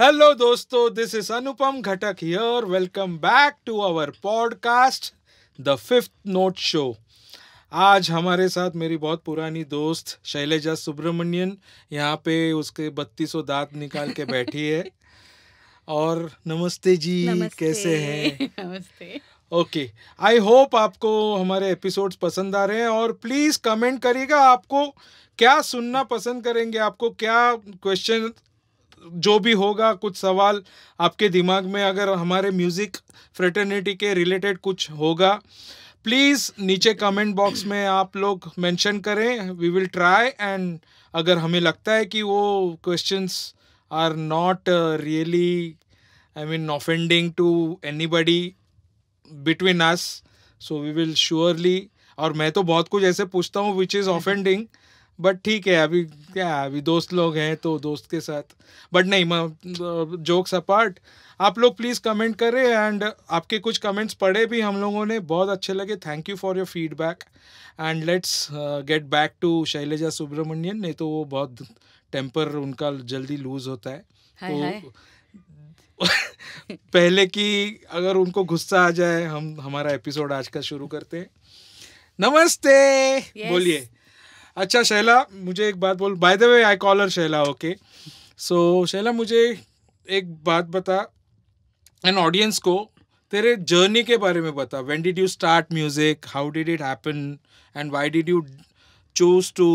Hello दोस्तों this is Anupam Ghatak here welcome back to our podcast the fifth note show आज हमारे साथ मेरी बहुत पुरानी दोस्त शैलेजा सुब्रमण्यन यहाँ पे उसके बत्तीसों दांत निकाल के बैठी है और नमस्ते जी नमस्ते, कैसे हैं नमस्ते ओके आई होप आपको हमारे एपिसोड्स पसंद आ रहे हैं और प्लीज़ कमेंट करिएगा आपको क्या सुनना पसंद करेंगे आपको क्या क्वेश्चन जो भी होगा कुछ सवाल आपके दिमाग में अगर हमारे म्यूज़िक फ्रेटर्निटी के रिलेटेड कुछ होगा प्लीज़ नीचे कमेंट बॉक्स में आप लोग मेंशन करें वी विल ट्राई एंड अगर हमें लगता है कि वो questions are not really I mean offending to anybody between us so we will surely और मैं तो बहुत कुछ ऐसे पूछता हूँ विच इज़ ऑफेंडिंग बट ठीक है अभी क्या अभी दोस्त लोग हैं तो दोस्त के साथ बट नहीं जोक्स अपार्ट आप लोग प्लीज़ कमेंट करें एंड आपके कुछ कमेंट्स पढ़े भी हम लोगों ने बहुत अच्छे लगे thank you for your feedback and let's get back to Shailaja Subramanian नहीं तो वो बहुत टेम्पर उनका जल्दी लूज होता है हाय तो हाय। पहले कि अगर उनको गुस्सा आ जाए हम हमारा एपिसोड आज का शुरू करते हैं नमस्ते yes. बोलिए अच्छा शैला मुझे एक बात बोल by the way I call her Shaila okay so Shaila मुझे एक बात बता एन ऑडियंस को तेरे जर्नी के बारे में बता when did you start music how did it happen and why did you choose to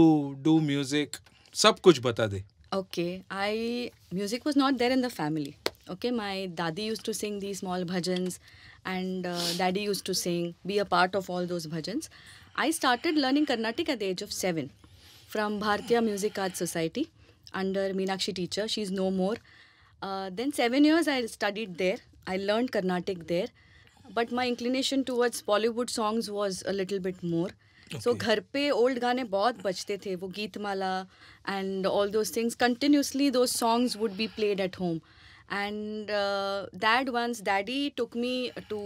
do music सब कुछ बता दे okay I music was not there in the family okay my dadi used to sing the small bhajans and daddy used to sing be a part of all those those I started learning Carnatic at the age of seven from Bharatiya Music Arts Society under Meenakshi teacher. She's no more. Uh, then seven years I studied there. I learned Carnatic there. But my inclination towards Bollywood songs was a little bit more. So so, घर पे old गाने बहुत बजते थे वो Geetmala and all those things continuously though songs would be played at home and that once daddy took me to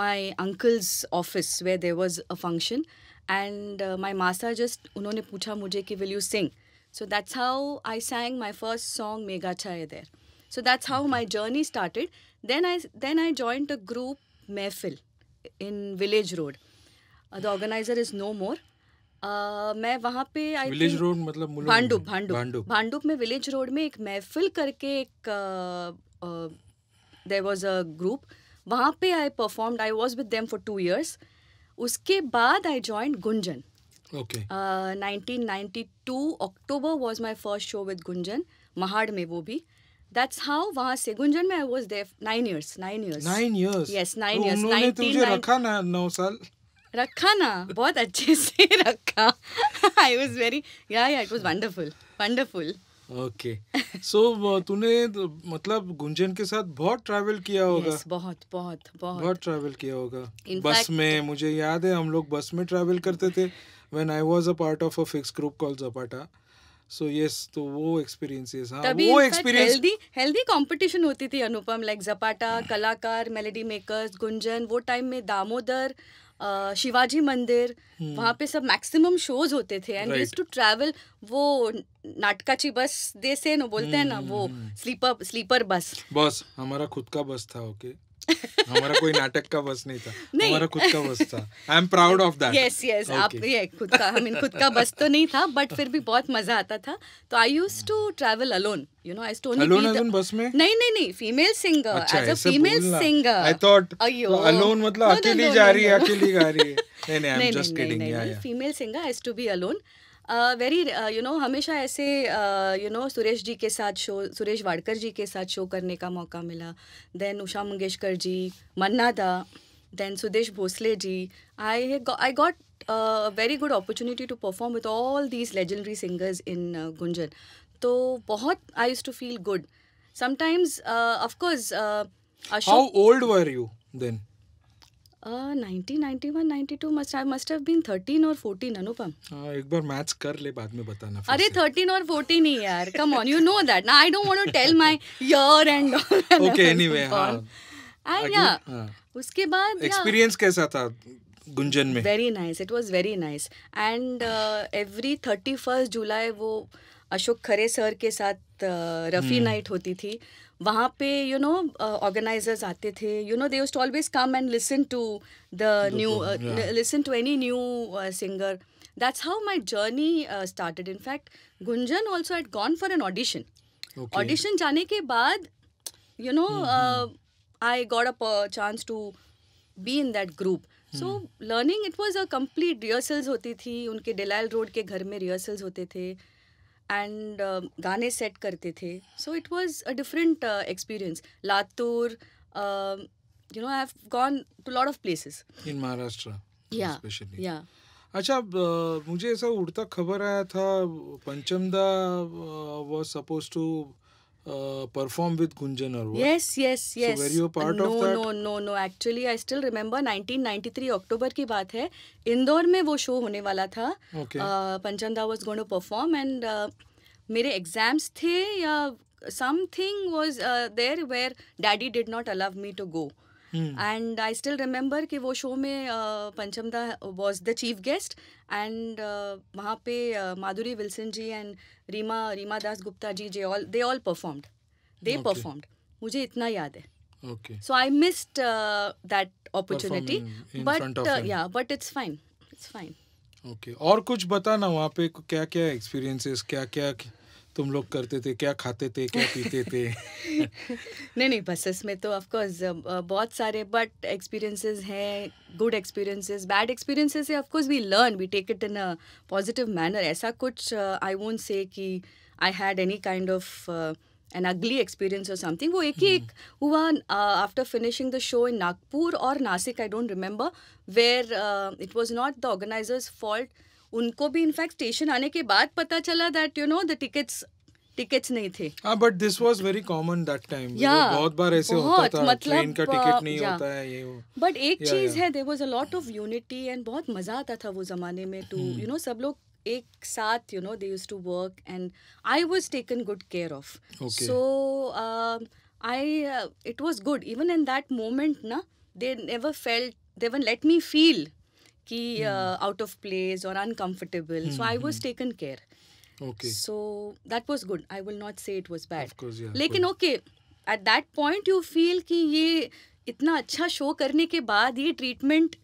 my uncle's office where there was a function and uh, my masa just उन्होंने पूछा मुझे कि will you sing so that's how I sang my first song Mega Chaya there so that's how my journey started then I then I joined a group Mehfil in Village Road uh, the organizer is no more Uh, मैं वहाँ पे आई village road मतलब भांडुप भांडुप भांडुप में village road में एक महफिल करके एक देर वॉज अ ग्रुप वहाँ पे I performed I was with them for two years उसके बाद I joined Gunjan okay nineteen ninety two October was my first show with Gunjan Mahad में वो भी दैट्स हाउ वहाँ से गुंजन में I was there nine years nine years nine years yes nine years nineteen रखा ना नौ साल रखा ना बहुत अच्छे से रखा I was very yeah it was wonderful wonderful okay so uh, तूने तो मतलब गुंजन के साथ बहुत ट्रैवल किया होगा yes, बहुत बहुत बहुत बहुत ट्रैवल किया होगा In बस fact, में मुझे याद है हम लोग बस में ट्रैवल करते थे when I was a part of a fix group called Japata so yes तो वो एक्सपीरियंसेस हां वो एक्सपीरियंस हेल्दी हेल्दी कंपटीशन होती थी अनुपम लाइक जपाटा कलाकार मेलोडी मेकर्स गुंजन वो टाइम में दामोदर शिवाजी मंदिर हम्म। वहाँ पे सब मैक्सिमम शोज होते थे एंड यूज टू ट्रैवल वो नाटकाची बस दे से नो बोलते हैं ना हम्म, वो स्लीपर हम्म, स्लीपर बस बस हमारा खुद का बस था ओके okay? हमारा कोई नाटक का बस नहीं था नहीं। हमारा खुद का बस था I am proud of that yes yes आप ये खुद का आई मीन खुद का बस तो नहीं था बट फिर भी बहुत मजा आता था तो I use to travel alone you know I stone alone alone bus में नहीं नहीं नहीं female singer as a female singer I thought alone मतलब अकेली जा रही है अकेली गा रही है नहीं नहीं I am just kidding yeah female singer has to be alone very you know हमेशा ऐसे यू नो सुरेश जी के साथ शो सुरेश वाडकर जी के साथ शो करने का मौका मिला then Usha Mangeshkar ji Manna Da then Sudesh Bhosle ji I I got very good opportunity to perform with all these legendary singers in Gunjan तो बहुत I use to feel good sometimes of course how old were you then nineteen ninety one ninety two must have been thirteen और fourteen Anupam एक बार match कर ले बाद में बताना अरे थर्टीन और फोर्टीन ही यार come on you know that ना I don't want to tell my year and okay anyway हां या उसके बाद एक्सपीरियंस कैसा था गुंजन में very nice it was very nice and every thirty first July वो अशोक खरे सर के साथ रफी हम्म। नाइट होती थी वहाँ पे यू नो ऑर्गेनाइजर्स आते थे you know they use always come and listen to the new listen to any new singer that's how my journey started in fact Gunjan also had gone for an audition audition जाने के बाद you know I got a chance to be in that group so learning it was a complete rehearsals होती थी उनके डिलाइल road के घर में rehearsals होते थे एंड uh, गाने सेट करते थे so it was a different experience Latur you know I have gone to lot of places in Maharashtra yeah अच्छा uh, मुझे ऐसा उड़ता खबर आया था Panchamda was suppose to perform with Gunjan or what? Yes, yes, yes. So were you a part no, of that? No, no, no. no. Actually, I still remember 1993 October की बात है इंदौर में वो शो होने वाला था okay. uh, Panchamda was going to perform and मेरे exams थे yeah something was there where daddy did not allow me to go and I still remember कि वो शो में Panchamda was the chief guest and वहाँ पे Madhuri Wilson ji and Reema Reema Das Gupta ji they all they all performed they performed मुझे इतना याद है okay so i missed uh, that opportunity but uh, yeah but it's fine it's okay और कुछ बताना वहाँ पे क्या क्या experiences क्या क्या तुम लोग करते थे क्या खाते थे क्या पीते थे नहीं नहीं बसेस में तो ऑफकोर्स um, uh, बहुत सारे बट एक्सपीरियंसेस हैं गुड एक्सपीरियंसेस बैड एक्सपीरियंसेस है of course we learn we take it in a positive manner ऐसा कुछ आई वोंट से कि I had any kind of an ugly experience और समथिंग वो एक ही hmm. एक हुआ after finishing the show in Nagpur और Nashik I don't remember where it was not the organisers fault उनको भी इनफैक्ट स्टेशन आने के बाद पता चला that you know the tickets tickets नहीं थे हाँ but this was very common that time yeah बहुत बार ऐसे होता था मतलब ट्रेन का टिकट नहीं yeah. होता है ये वो बट एक yeah, चीज yeah. है there was a lot of unity and बहुत मजा आता था वो जमाने में टू यू नो सब लोग एक साथ you know they used to work and I was taken good care of so I it was good even in that moment ना they never felt they one let me feel कि out of place और uncomfortable so I was taken care okay so that was good I will not say it was bad लेकिन okay at that point you feel कि ये इतना अच्छा show करने के बाद ये ट्रीटमेंट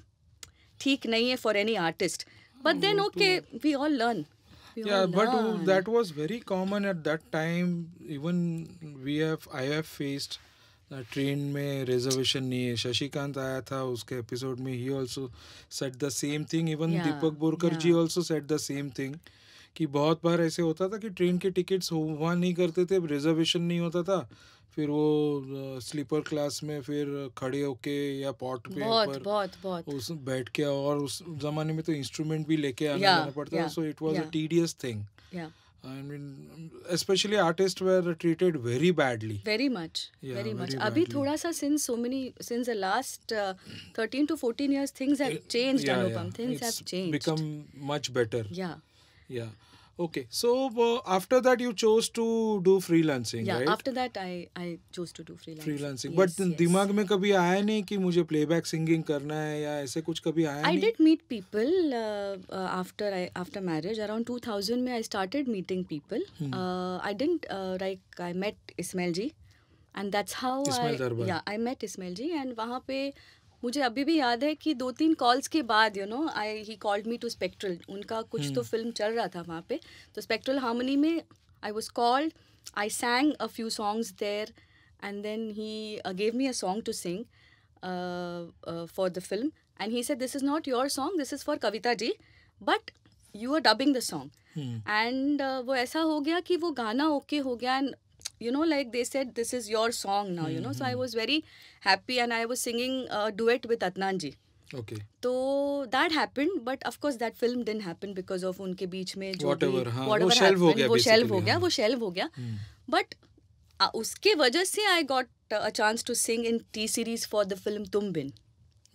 ठीक नहीं है for any artist but then okay we all learn Yeah, but that was very common at that time. Even we have, I have faced train में रिजर्वेशन नहीं है शशिकांत आया था उसके एपिसोड में ही also said the same thing even Deepak Borkar ji also said the same thing कि बहुत बार ऐसे होता था कि ट्रेन के टिकट्स हुआ नहीं करते थे रिजर्वेशन नहीं होता था फिर वो स्लीपर क्लास में फिर खड़े होके या पॉट पे बहुत, बहुत, बहुत. उस बैठ के और उस जमाने में तो इंस्ट्रूमेंट भी लेके आना yeah, पड़ता था so it was a tedious thing I mean, especially artists were treated very badly. Very much, yeah, very much. Abi, Abhi thoda sa since so many since the last uh, thirteen to fourteen years, things have changed. yeah, Anupam, yeah. things it's have changed. Become much better. Yeah. Yeah. Okay, so uh, after that you chose to do freelancing, yeah, right? After that I I chose to do freelancing. Freelancing, yes, but yes. दिमाग में कभी आया नहीं कि मुझे playback singing करना है या ऐसे कुछ कभी आया I नहीं? I did meet people uh, uh, after I after marriage around 2000 में I started meeting people. Hmm. Uh, I didn't uh, like I met Ismail ji, and that's how Ismail I Darbar. yeah I met Ismail ji and वहाँ पे uh, मुझे अभी भी याद है कि दो तीन कॉल्स के बाद you know I he called me to Spectral उनका कुछ तो फिल्म हम्म। चल रहा था वहाँ पे तो स्पेक्ट्रल हार्मनी में I was called I sang a few songs there and then he gave me a song to sing for the film and he said this is not your song this is for Kavita ji but you are dubbing the song and वो ऐसा हो गया कि वो गाना okay okay हो गया and you know like they said this is your song now you know so i mm-hmm. was very happy and i was singing a duet with atnan Okay. okay that happened, but of course, that film didn't happen because of उनके बीच में जो whatever, हाँ, whatever वो shelve हो गया वो shelve हो गया वो शेल्व हो गया बट उसके वजह से got got a chance to sing in T Series for the Tum Bin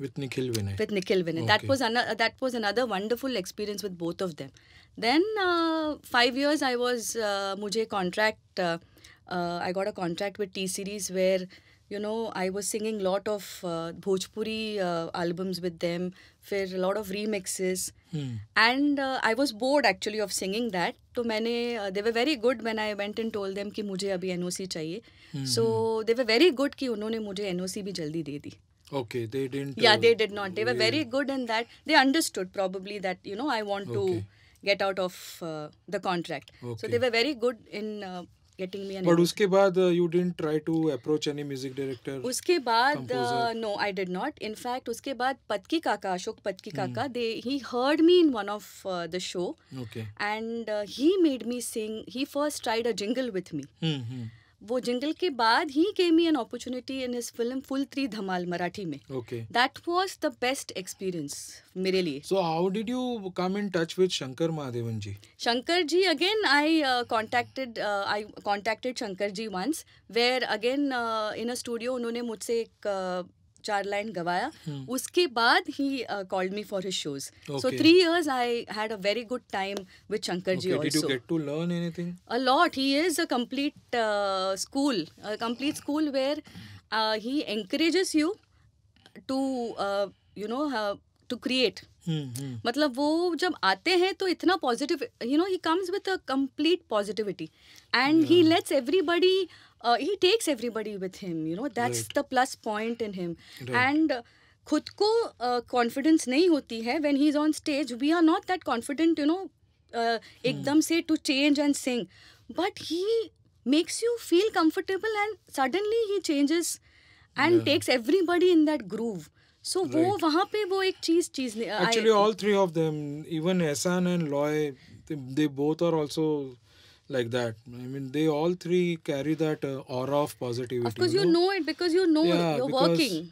with Nikhil Vinay. With Nikhil Vinay. Okay. That was another that was another wonderful experience with both of them. Then uh, five years I was uh, mujhe contract uh, uh, I got a contract with T Series where you know I was singing lot of uh, Bhojpuri uh, albums with them, for a lot of remixes, hmm. and uh, I was bored actually of singing that. So मैंने uh, they were very good when I went and told them that I अभी NOC Hmm. So they were very good they gave me NOC भी Okay, they didn't. Yeah, they uh, did not. They were very good in that. They understood probably that you know I want okay. to get out of uh, the contract. Okay. So they were very good in uh, getting me an but उसके बाद you didn't try to approach any music director उसके बाद uh, no I did not in fact उसके बाद पतकी काका Ashok hmm. काका they he heard me in one of uh, the show okay and uh, he made me sing he first tried a jingle with me hmm, hmm. वो jingle के बाद ही came an opportunity in his film full three Dhamaal Marathi में okay that was the best experience मेरे लिए so how did you come in touch with Shankar Mahadevan ji Shankar ji again I contacted I contacted Shankar ji once where again in a studio उन्होंने मुझसे एक uh, चार line गवाया हम्म। उसके बाद ही called me for his shows so three years I had a very good time with Shankar ji also did you get to learn anything a lot he is a complete school a complete school where he encourages you to you know to create मतलब वो जब आते हैं तो इतना positive you know he comes with a complete positivity and he lets everybody uh, he takes everybody with him you know that's right. the plus point in him right. and uh, खुद को confidence uh, नहीं होती है when he is on stage we are not that confident you know एकदम से to change and sing but he makes you feel comfortable and suddenly he changes and takes everybody in that groove so वो वहाँ पे वो एक चीज चीज actually all three of them even Ehsaan and Loy they both are also like that. I mean, they all three carry that uh, aura of positivity. Of course, you know, know it because you know yeah, you're because, working.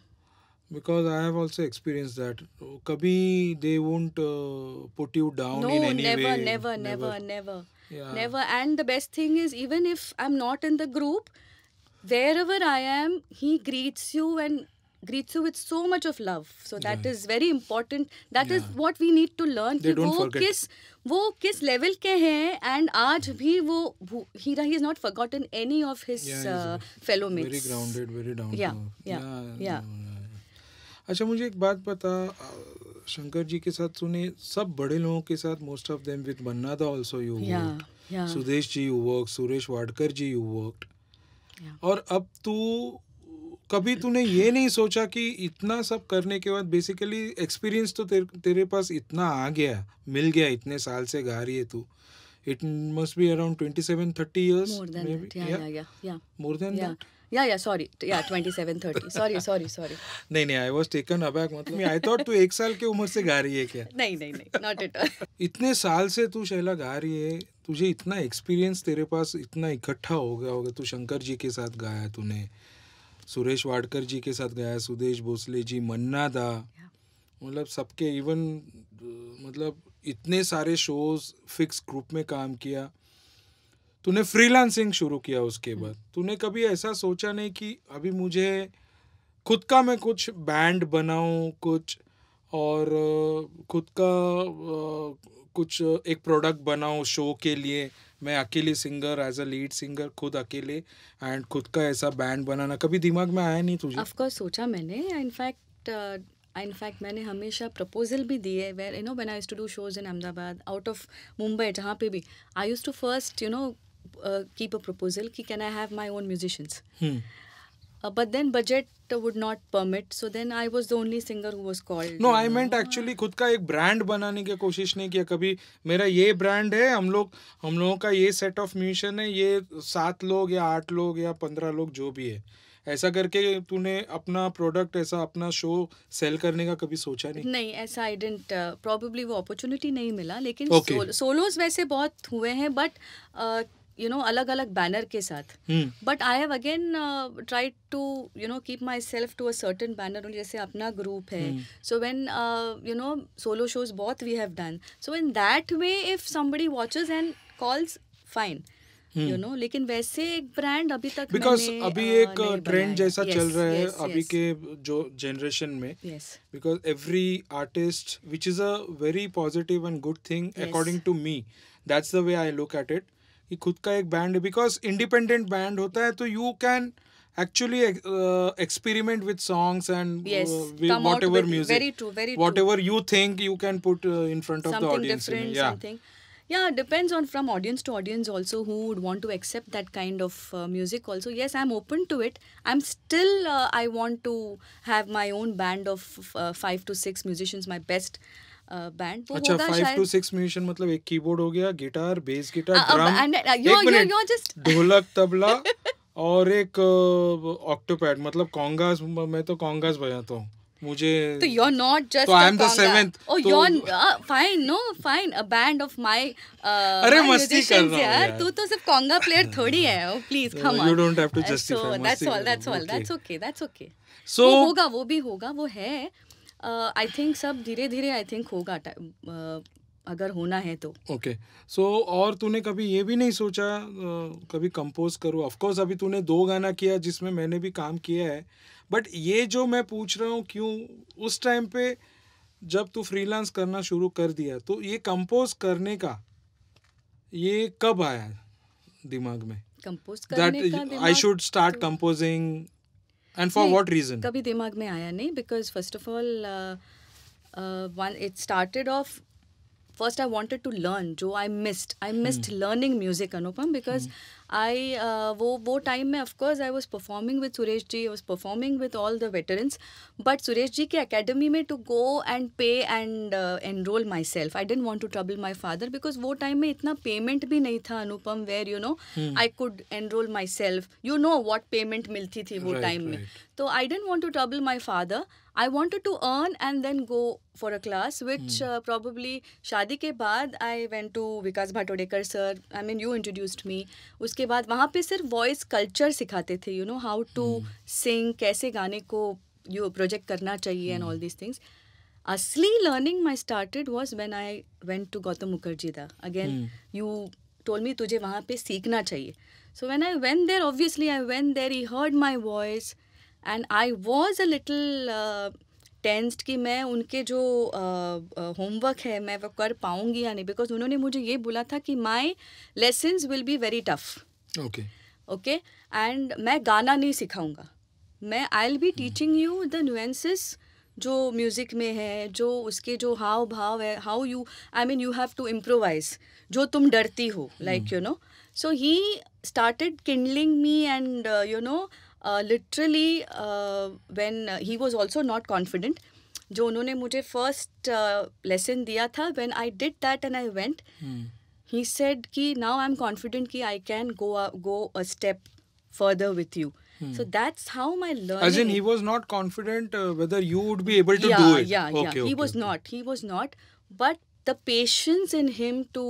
Because I have also experienced that. Kabhi they won't uh, put you down no, in any never, way. Never, never, never, never. Yeah. Never. And the best thing is, even if I'm not in the group, wherever I am, he greets you and greets you with so much of love so that yeah. is very important That yeah. is what we need to learn they कि वो forget. किस वो किस level के हैं and आज भी वो he has not forgotten any of his yeah, uh, fellow mates very grounded very down yeah yeah yeah, yeah. अच्छा मुझे एक बात बता शंकर जी के साथ सुने सब बड़े लोगों के साथ मोस्ट ऑफ देम विद बन्ना था also you work Sudesh ji you work Suresh Wadkar ji you work और अब तू कभी तूने ये नहीं सोचा कि इतना सब करने के बाद बेसिकली एक्सपीरियंस तो तेरे तेरे पास इतना आ गया मिल गया इतने साल से गा रही है तू it must be around twenty seven thirty years more than that yeah yeah या 27 सॉरी सॉरी सॉरी नहीं नहीं आई वाज टेकन अबैक मतलब तू एक साल की उम्र से गा रही है क्या नॉट इतने साल से तू शैला गा रही है तुझे इतना एक्सपीरियंस तेरे पास इतना इकट्ठा हो गया होगा तू शंकर जी के साथ गाया तूने सुरेश वाडकर जी के साथ गया सुदेश भोसले जी मन्ना दा मतलब सबके इवन मतलब इतने सारे शोज फिक्स ग्रुप में काम किया तूने फ्रीलांसिंग शुरू किया उसके hmm. बाद तूने कभी ऐसा सोचा नहीं कि अभी मुझे खुद का मैं कुछ बैंड बनाऊं कुछ और खुद का कुछ एक प्रोडक्ट बनाऊं शो के लिए मैं अकेले singer as a lead singer खुद अकेले एंड खुद का ऐसा बैंड बनाना कभी दिमाग में आया नहीं तुझे ऑफ कोर्स सोचा मैंने इनफैक्ट इनफैक्ट uh, मैंने हमेशा प्रपोजल भी दिए where you know when I use to do shows in Ahmedabad out of Mumbai जहाँ पे भी I use to first you know keep a proposal कि can I have my own musicians Uh, but then budget would not permit so then i was the only singer who was called no i know. meant actually खुद का एक brand बनाने की कोशिश नहीं किया कभी मेरा ये brand है हम लोग हम लोगों का ये set of म्यूजिशियन है ये सात लोग या आठ लोग या पंद्रह लोग जो भी है ऐसा करके तूने अपना प्रोडक्ट ऐसा अपना शो सेल करने का कभी सोचा नहीं नहीं ऐसा आई डेंट प्रॉब्ली वो अपॉर्चुनिटी नहीं मिला लेकिन okay. सोलोज वैसे बहुत हुए हैं बट uh, यू नो अलग अलग बैनर के साथ but I have again try to you know keep myself to a certain banner जैसे अपना ग्रुप है so when you know solo shows बहुत we have done so in that way if somebody watches and calls fine you know लेकिन वैसे एक brand अभी तक because अभी uh, एक ट्रेंड uh, जैसा चल रहा है अभी के जो जनरेशन में because every artist which is a very positive and good thing according to me that's the way I look at it कि खुद का एक बैंड है बिकॉज इंडिपेंडेंट बैंड होता है तो you can actually experiment with songs and whatever music whatever you think you can put in front of the audience yeah depends on from audience to audience also who would want to accept that kind of uh, music also yes i'm open to it i'm still uh, i want to have my own band of uh, five to six musicians my best uh, band वो तो अच्छा, होगा शायद to six musician मतलब एक keyboard हो गया guitar bass guitar drum एक मिनट ढोलक तबला और एक ऑक्टोपैड uh, मतलब कॉन्गास मैं तो कॉन्गास बजाता हूँ मुझे तो यू आर नॉट जस्ट तो I am the seventh oh you are fine no fine a band of my अरे मस्ती कर रहा यार तू तो सिर्फ कांगा प्लेयर थोड़ी है oh please come on you don't have to justify so that's all that's all that's okay that's okay so होगा वो भी होगा वो है आई थिंक सब धीरे धीरे आई थिंक होगा अगर होना है तो ओके okay. सो so, और तूने कभी ये भी नहीं सोचा uh, कभी कंपोज करो ऑफकोर्स अभी तूने दो गाना किया जिसमें मैंने भी काम किया है बट ये जो मैं पूछ रहा हूँ क्यों उस टाइम पे जब तू फ्रीलांस करना शुरू कर दिया तो ये कंपोज करने का ये कब आया दिमाग में कंपोज करने That, का I should start composing and for what reason कभी दिमाग में आया नहीं because first of all one it started off first I wanted to learn जो I missed I missed learning music Anupam because I uh, वो वो time में of course I was performing with Suresh ji was performing with all the veterans but Suresh ji के academy में to go and pay and enrol myself I didn't want to trouble my father because वो time में इतना payment भी नहीं था Anupam where you know I could enroll myself you know what payment मिलती थी वो टाइम में तो I didn't want to trouble my father I wanted to earn and then go for a class which probably शादी के बाद I went to Vikas Bhatodekar sir I mean you introduced मी उसके उसके बाद वहाँ पे सिर्फ वॉइस कल्चर सिखाते थे you know how to sing कैसे गाने को यू प्रोजेक्ट करना चाहिए एंड ऑल दीज थिंग्स असली learning my started was when I went to Gautam Mukherjee da again you told me तुझे वहाँ पे सीखना चाहिए so when I went there obviously I went there he heard my voice and I was a little tensed कि मैं उनके जो homework uh, uh है मैं वो कर पाऊंगी या नहीं बिकॉज उन्होंने मुझे ये बोला था कि my lessons will be very tough okay okay and मैं गाना नहीं सिखाऊंगा मैं I will be teaching you the nuances जो म्यूज़िक में है जो उसके जो हाव भाव है how you I mean you have to improvise जो तुम डरती हो like you know so he started kindling me and you know literally when he was also not confident जो उन्होंने मुझे फर्स्ट लेसन uh, दिया था when I did that and I went he said ki now i'm confident ki i can go a, go a step further with you Hmm. So that's how my learning. As in, he was not confident uh, whether you would be able to yeah, do it. Yeah, okay, yeah, okay, He was okay. not. He was not. But the patience in him to,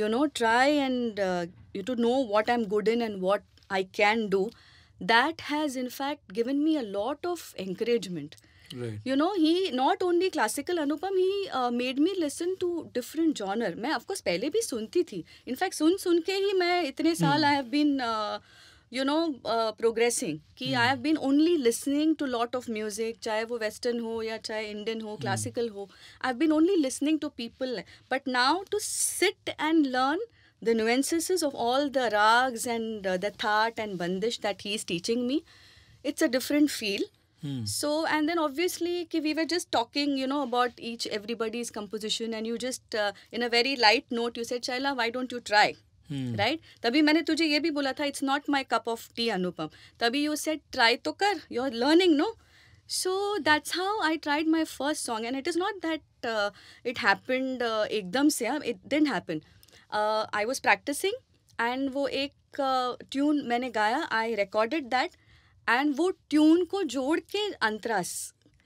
you know, try and uh, to know what I'm good in and what I can do, that has in fact given me a lot of encouragement. Right. You know, he not only classical Anupam, he uh, made me listen to different genre. मैं of course पहले भी सुनती थी in fact सुन सुन के ही मैं इतने साल I have uh, you know progressing कि I have been only listening to lot of music चाहे वो वेस्टर्न हो या चाहे इंडियन हो क्लासिकल हो I have been only listening to people but now to sit and learn the nuances of all the rags and uh, the thaat and bandish that he is teaching me it's a different feel Hmm. So, and then obviously, ki we were just talking, you know, about each everybody's composition, and you just, uh, in a very light note, you said, Shaila, why don't you try? Right तभी मैंने तुझे ये भी बोला था it's not my cup of tea Anupam तभी you said try तो कर you are learning no so that's how I tried my first song and it is not that it happened एकदम से it didn't happen I was practicing एंड वो एक tune मैंने गाया आई रिकॉर्डेड दैट एंड वो ट्यून को जोड़ के अंतरास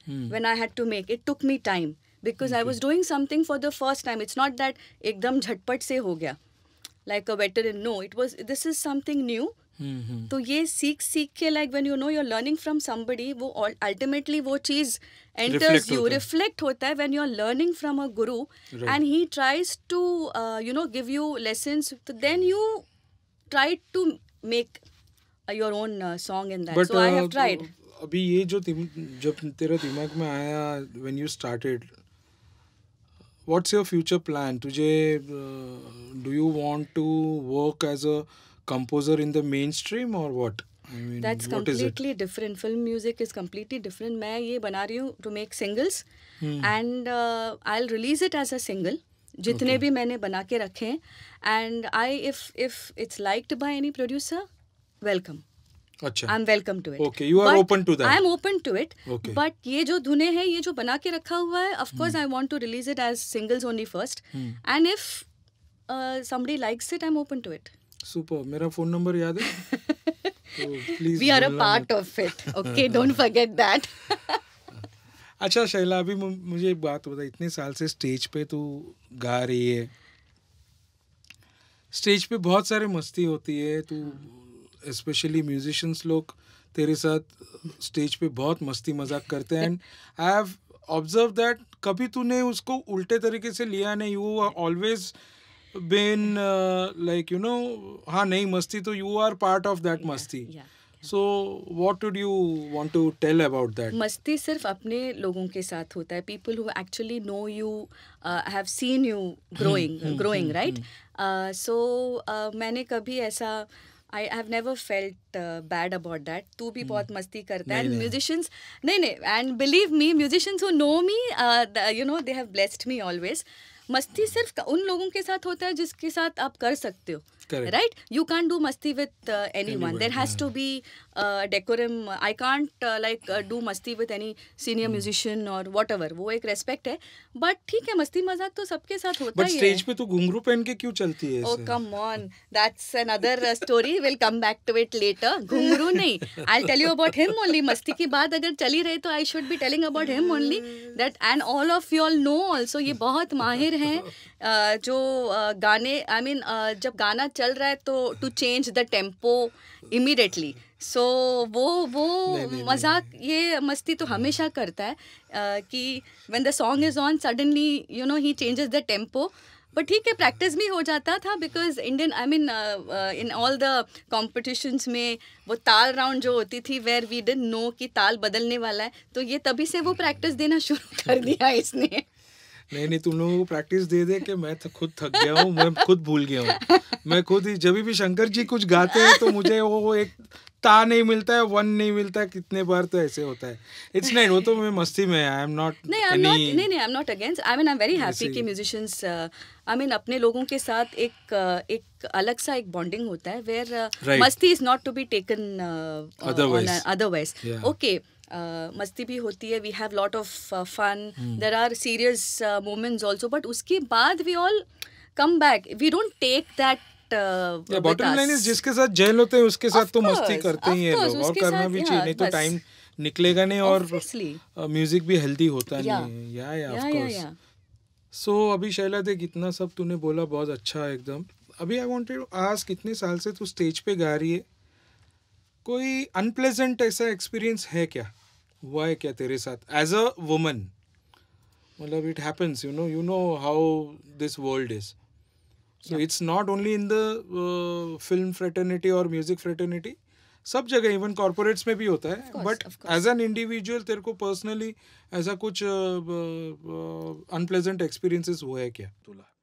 when I had to make it took me time because I was doing something for the first time it's not that एकदम झटपट से हो गया like a better in no it was this is something new तो ये सीख सीख के like when you know you're learning from somebody वो अल्टीमेटली वो चीज एंटर्स यू रिफ्लेक्ट होता है when you are learning from a guru and he tries to you know give you lesson then you try to make your own uh, song in that. But, so uh, I have tried. अभी ये जो जब तेरा दिमाग में आया when you started, what's your future plan? तुझे uh, do you want to work as a composer in the mainstream or what? I mean, That's completely different. Film music is completely different. मैं ये बना रही हूँ to make singles hmm. and uh, I'll release it as a single. जितने okay. भी मैंने बना के रखे हैं and I if if it's liked by any producer welcome अच्छा I am welcome to it okay you are open to that I am open to it but ये जो धुने हैं ये जो बना के रखा हुआ है of course I want to release it as singles only first and if somebody likes it I am open to it super मेरा फोन नंबर याद है please we are a part of it okay don't forget that अच्छा शैला अभी मुझे एक बात बता इतने साल से स्टेज पे तू गा रही है स्टेज पे बहुत सारे मस्ती होती है तू हाँ। स्पेशली म्यूजिशंस लोग तेरे साथ स्टेज uh, पे बहुत मस्ती मजाक करते हैं and I have observe that कभी तूने उसको उल्टे तरीके से लिया नहीं you always been like you know हाँ नहीं मस्ती तो you are part of that मस्ती so what do you want to tell about that मस्ती सिर्फ अपने लोगों के साथ होता है people who actually know you have seen you growing growing right so मैंने कभी ऐसा uh, I have never felt bad about that तू भी बहुत मस्ती करता है म्यूजिशियंस नहीं नहीं and believe me musicians who know me you know they have blessed me always मस्ती सिर्फ उन लोगों के साथ होता है जिसके साथ आप कर सकते हो Correct. right you can't do masti with uh, anyone. anyone. there has yeah. to be uh, decorum i can't uh, like uh, do masti with any senior hmm. musician or whatever वो एक respect है but ठीक है मस्ती मजाक तो सबके साथ होता But स्टेज पे तो घुंघरू पहन के क्यों चलती है oh come on that's another story will come back to it later घुंघरू नहीं I tell you about him only मस्ती की बात अगर चली रही तो I should be telling about him only that and all of you all know also ये बहुत माहिर हैं uh, जो uh, गाने आई I मीन जब गाना चल रहा है तो to change the tempo immediately so वो वो मजाक ये मस्ती तो हमेशा करता है कि when the song is on suddenly you know he changes the tempo but ठीक है प्रैक्टिस भी हो जाता था because Indian I mean in all the competitions में वो ताल राउंड जो होती थी वेर वी डेंट नो कि ताल बदलने वाला है तो ये तभी से वो प्रैक्टिस देना शुरू कर दिया इसने नहीं नहीं तुम लोगों को प्रैक्टिस दे दे कि मैं तो खुद थक गया हूँ मैं खुद भूल गया हूँ मैं खुद ही जब भी शंकर जी कुछ गाते हैं तो मुझे वो एक ता नहीं मिलता है वन नहीं मिलता है कितने बार तो ऐसे होता है इट्स नाइट वो तो मैं मस्ती में आई एम नॉट नहीं आई एम नहीं नहीं I am not against I mean I am very happy कि म्यूजिशियंस आई मीन अपने लोगों के साथ एक uh, एक अलग सा एक बॉन्डिंग होता है वेयर uh, मस्ती is not to be taken otherwise okay Uh, मस्ती भी होती है we have lot of fun there are serious moments also but उसके बाद we all come back we don't take that bottom line is जिसके साथ jail होते हैं उसके साथ तो मस्ती करते ही है लोग और करना भी चाहिए नहीं तो टाइम निकलेगा नहीं और म्यूजिक uh, भी हेल्दी होता नहीं है या या ऑफ कोर्स सो अभी शैला देख इतना सब तूने बोला बहुत अच्छा एकदम अभी आई वांटेड टू आस्क कितने साल से तू स्टेज पे गा रही है कोई अनप्लेजेंट ऐसा एक्सपीरियंस है क्या हुआ है क्या तेरे साथ एज अ वुमन मतलब it happens you know you know how this world is so it's not only in the film fraternity और म्यूजिक फ्रेटर्निटी सब जगह इवन कॉरपोरेट्स में भी होता है बट एज एन इंडिविजुअल तेरे को पर्सनली ऐसा कुछ अनप्लेजेंट एक्सपीरियंसेस हुआ है क्या तुला